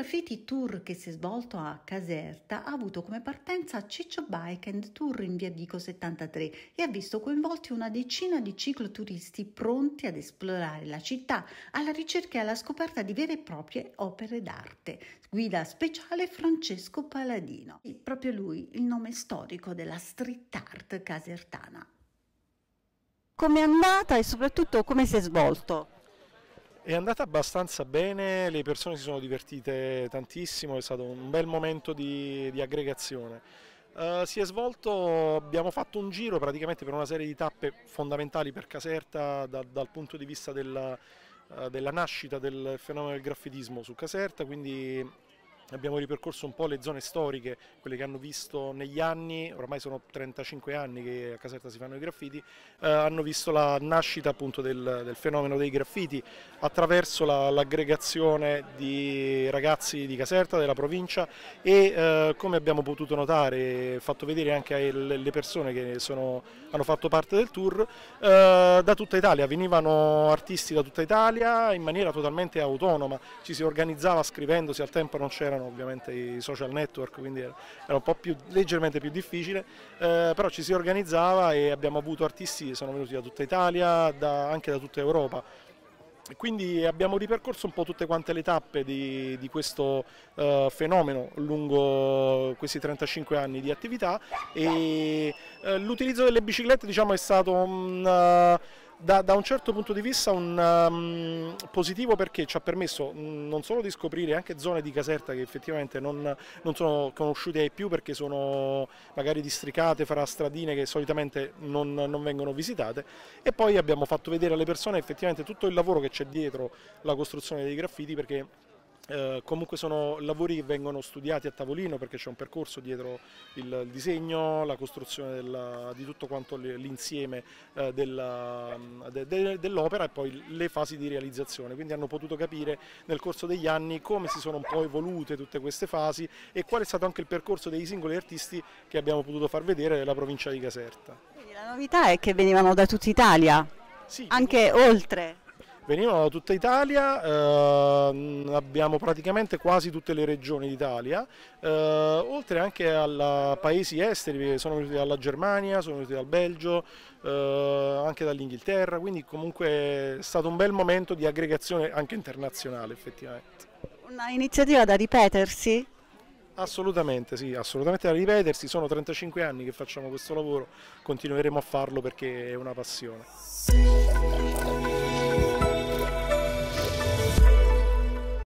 Il Graffiti Tour che si è svolto a Caserta ha avuto come partenza Ciccio Bike and Tour in via Vico 73 e ha visto coinvolti una decina di cicloturisti pronti ad esplorare la città alla ricerca e alla scoperta di vere e proprie opere d'arte. Guida speciale Francesco Paladino. E proprio lui il nome storico della street art casertana. Come è andata e soprattutto come si è svolto? È andata abbastanza bene, le persone si sono divertite tantissimo, è stato un bel momento di, di aggregazione. Uh, si è svolto, abbiamo fatto un giro praticamente per una serie di tappe fondamentali per Caserta da, dal punto di vista della, uh, della nascita del fenomeno del graffitismo su Caserta, quindi Abbiamo ripercorso un po' le zone storiche, quelle che hanno visto negli anni, ormai sono 35 anni che a Caserta si fanno i graffiti, eh, hanno visto la nascita appunto del, del fenomeno dei graffiti attraverso l'aggregazione di ragazzi di Caserta, della provincia e eh, come abbiamo potuto notare, fatto vedere anche alle persone che sono, hanno fatto parte del tour, eh, da tutta Italia, venivano artisti da tutta Italia in maniera totalmente autonoma, ci si organizzava scrivendosi, al tempo non c'erano c'erano ovviamente i social network, quindi era, un po' più, leggermente più difficile, eh, però ci si organizzava e abbiamo avuto artisti che sono venuti da tutta Italia, da, anche da tutta Europa. Quindi abbiamo ripercorso un po' tutte quante le tappe di, di questo eh, fenomeno lungo questi 35 anni di attività e eh, l'utilizzo delle biciclette diciamo, è stato un... Uh, da, da, un certo punto di vista un, um, positivo perché ci ha permesso mm, non solo di scoprire anche zone di Caserta che effettivamente non, non sono conosciute ai più perché sono magari districate fra stradine che solitamente non, non, vengono visitate e poi abbiamo fatto vedere alle persone effettivamente tutto il lavoro che c'è dietro la costruzione dei graffiti perché eh, comunque sono lavori che vengono studiati a tavolino perché c'è un percorso dietro il, disegno, la costruzione della, di tutto quanto l'insieme eh, dell'opera mm, de, de, dell e poi le fasi di realizzazione, quindi hanno potuto capire nel corso degli anni come si sono un po' evolute tutte queste fasi e qual è stato anche il percorso dei singoli artisti che abbiamo potuto far vedere nella provincia di Caserta. Quindi la novità è che venivano da tutta Italia, sì, anche oltre venivano da tutta Italia, eh, abbiamo praticamente quasi tutte le regioni d'Italia, eh, oltre anche a paesi esteri, sono venuti dalla Germania, sono venuti dal Belgio, eh, anche dall'Inghilterra, quindi comunque è stato un bel momento di aggregazione anche internazionale effettivamente. Una iniziativa da ripetersi? Assolutamente sì, assolutamente da ripetersi, sono 35 anni che facciamo questo lavoro, continueremo a farlo perché è una passione.